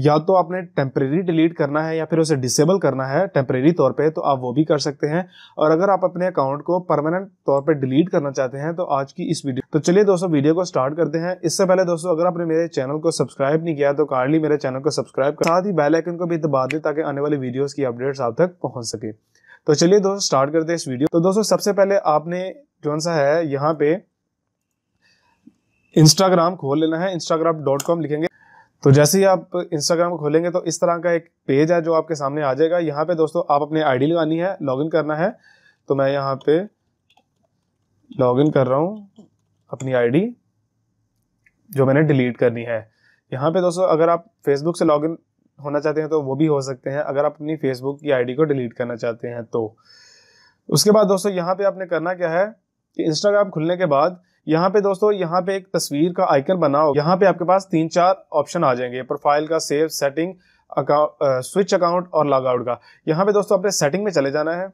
या तो आपने टेम्परेरी डिलीट करना है या फिर उसे डिसेबल करना है टेम्परेरी तौर पे तो आप वो भी कर सकते हैं और अगर आप अपने अकाउंट को परमानेंट तौर पे डिलीट करना चाहते हैं तो आज की इस वीडियो तो चलिए दोस्तों वीडियो को स्टार्ट करते हैं इससे पहले दोस्तों अगर आपने मेरे चैनल को सब्सक्राइब नहीं किया तो कार्डली मेरे चैनल को सब्सक्राइब कर साथ ही बेलाइकन को भी दबा दें ताकि आने वाली वीडियोज़ की अपडेट्स आप तक पहुँच सके तो चलिए दोस्तों स्टार्ट करते हैं इस वीडियो तो दोस्तों सबसे पहले आपने जो सा है यहाँ पे इंस्टाग्राम खोल लेना है इंस्टाग्राम डॉट कॉम लिखेंगे तो जैसे ही आप इंस्टाग्राम खोलेंगे तो इस तरह का एक पेज है जो आपके सामने आ जाएगा यहाँ पे दोस्तों आप अपने आईडी लगानी है लॉगिन करना है तो मैं यहाँ पे लॉगिन कर रहा हूँ अपनी आईडी जो मैंने डिलीट करनी है यहाँ पे दोस्तों अगर आप फेसबुक से लॉगिन होना चाहते हैं तो वो भी हो सकते हैं अगर आप अपनी फेसबुक की आई को डिलीट करना चाहते हैं तो उसके बाद दोस्तों यहाँ पे आपने करना क्या है कि इंस्टाग्राम खुलने के बाद यहाँ पे दोस्तों यहाँ पे एक तस्वीर का आइकन बनाओ यहाँ पे आपके पास तीन चार ऑप्शन आ जाएंगे प्रोफाइल का save setting account switch account और लॉग आउट का यहाँ पे दोस्तों अपने सेटिंग में चले जाना है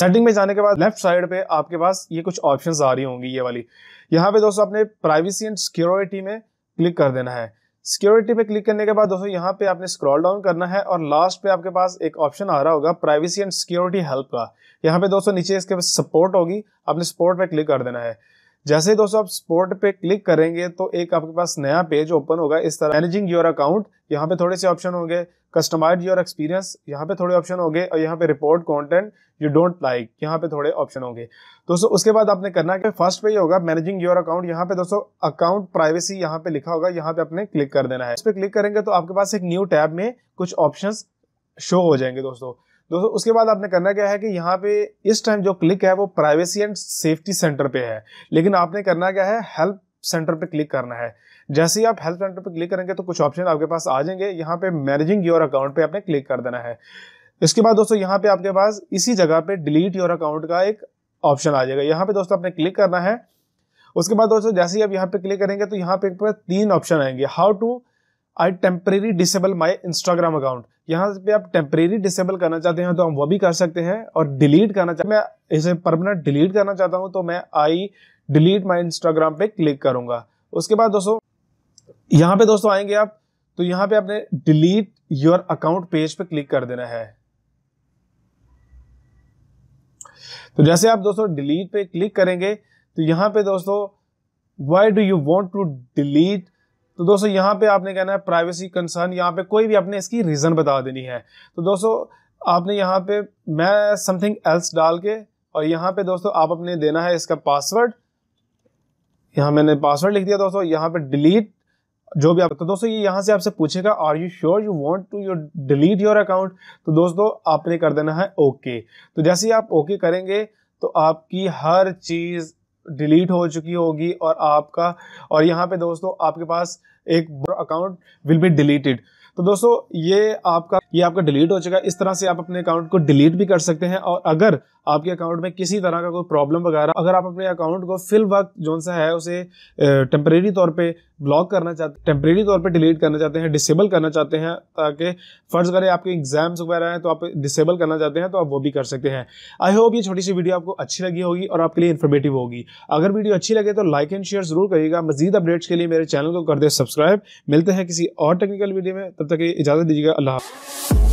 सेटिंग में जाने के बाद लेफ्ट साइड पे आपके पास ये कुछ ऑप्शंस आ रही होंगी ये वाली यहाँ पे दोस्तों अपने प्राइवेसी एंड सिक्योरिटी में क्लिक कर देना है सिक्योरिटी पे क्लिक करने के बाद दोस्तों यहाँ पे आपने स्क्रॉल डाउन करना है और लास्ट पे आपके पास एक ऑप्शन आ रहा होगा प्राइवेसी एंड सिक्योरिटी हेल्प का यहाँ पे दोस्तों नीचे इसके सपोर्ट होगी आपने सपोर्ट पे क्लिक कर देना है जैसे ही दोस्तों आप स्पोर्ट पे क्लिक करेंगे तो एक आपके पास नया पेज ओपन होगा इस तरह मैनेजिंग योर अकाउंट यहाँ पे थोड़े से ऑप्शन होंगे कस्टमाइज योर एक्सपीरियंस यहाँ पे थोड़े ऑप्शन होंगे और यहाँ पे report content you don't like यहाँ पे थोड़े ऑप्शन होंगे दोस्तों उसके बाद आपने करना क्या फर्स्ट पे ये होगा मैनेजिंग योर अकाउंट यहाँ पे दोस्तों अकाउंट प्राइवेसी यहाँ पे लिखा होगा यहाँ पे आपने क्लिक कर देना है इस पर क्लिक करेंगे तो आपके पास एक न्यू टैब में कुछ ऑप्शन शो हो जाएंगे दोस्तों दोस्तों उसके बाद आपने करना क्या है कि यहाँ पे इस टाइम जो क्लिक है वो प्राइवेसी एंड सेफ्टी सेंटर पे है लेकिन आपने करना क्या है हेल्प सेंटर पे क्लिक करना है जैसे ही आप हेल्प सेंटर पे क्लिक करेंगे तो कुछ ऑप्शन आपके पास आ जाएंगे यहाँ पे मैनेजिंग योर अकाउंट पे आपने क्लिक कर देना है इसके बाद दोस्तों यहाँ पे आपके पास इसी जगह पे डिलीट योर अकाउंट का एक ऑप्शन आ जाएगा यहाँ पे दोस्तों आपने क्लिक करना है उसके बाद दोस्तों जैसे ही आप यहाँ पे क्लिक करेंगे तो यहाँ पे तीन ऑप्शन आएंगे how to I temporary disable my Instagram account यहाँ पे आप टेम्परेरी डिसेबल करना चाहते हैं तो हम वो भी कर सकते हैं और डिलीट करना चाहते हैं मैं इसे परमानेंट डिलीट करना चाहता हूँ तो मैं आई डिलीट माई इंस्टाग्राम पे क्लिक करूंगा उसके बाद दोस्तों यहाँ पे दोस्तों आएंगे आप तो यहाँ पे आपने डिलीट योर अकाउंट पेज पे क्लिक कर देना है तो जैसे आप दोस्तों डिलीट पे क्लिक करेंगे तो यहाँ पे दोस्तों why do you want to delete तो दोस्तों यहाँ पे आपने कहना है प्राइवेसी कंसर्न यहाँ पे कोई भी आपने इसकी रीज़न बता देनी है तो दोस्तों आपने यहाँ पे मैं समथिंग एल्स डाल के और यहाँ पे दोस्तों आप अपने देना है इसका पासवर्ड यहाँ मैंने पासवर्ड लिख दिया दोस्तों यहाँ पे डिलीट जो भी आप तो दोस्तों ये यहाँ से आपसे पूछेगा are you sure you want to your delete your account तो दोस्तों आपने कर देना है ओके तो जैसे ही आप ओके करेंगे तो आपकी हर चीज़ डिलीट हो चुकी होगी और आपका और यहाँ पे दोस्तों आपके पास एक अकाउंट विल बी डिलीटेड तो दोस्तों ये आपका ये आपका डिलीट हो चुका है इस तरह से आप अपने अकाउंट को डिलीट भी कर सकते हैं और अगर आपके अकाउंट में किसी तरह का कोई प्रॉब्लम वगैरह अगर आप अपने अकाउंट को फिल वक्त जो सा है उसे टेम्परेरी तौर पे ब्लॉक करना चाहते टेम्परेरी तौर पे डिलीट करना चाहते हैं डिसेबल करना चाहते हैं ताकि फ़र्ज़ करें आपके एग्जाम्स वगैरह हैं तो आप डिसेबल करना चाहते हैं तो आप वो भी कर सकते हैं आई होप ये छोटी सी वीडियो आपको अच्छी लगी होगी और आपके लिए इन्फॉर्मेटिव होगी अगर वीडियो अच्छी लगे तो लाइक एंड शेयर ज़रूर करिएगा मजीद अपडेट्स के लिए मेरे चैनल को कर दे सब्सक्राइब मिलते हैं किसी और टेक्निकल वीडियो में तब तक इजाज़त दीजिएगा अल्लाह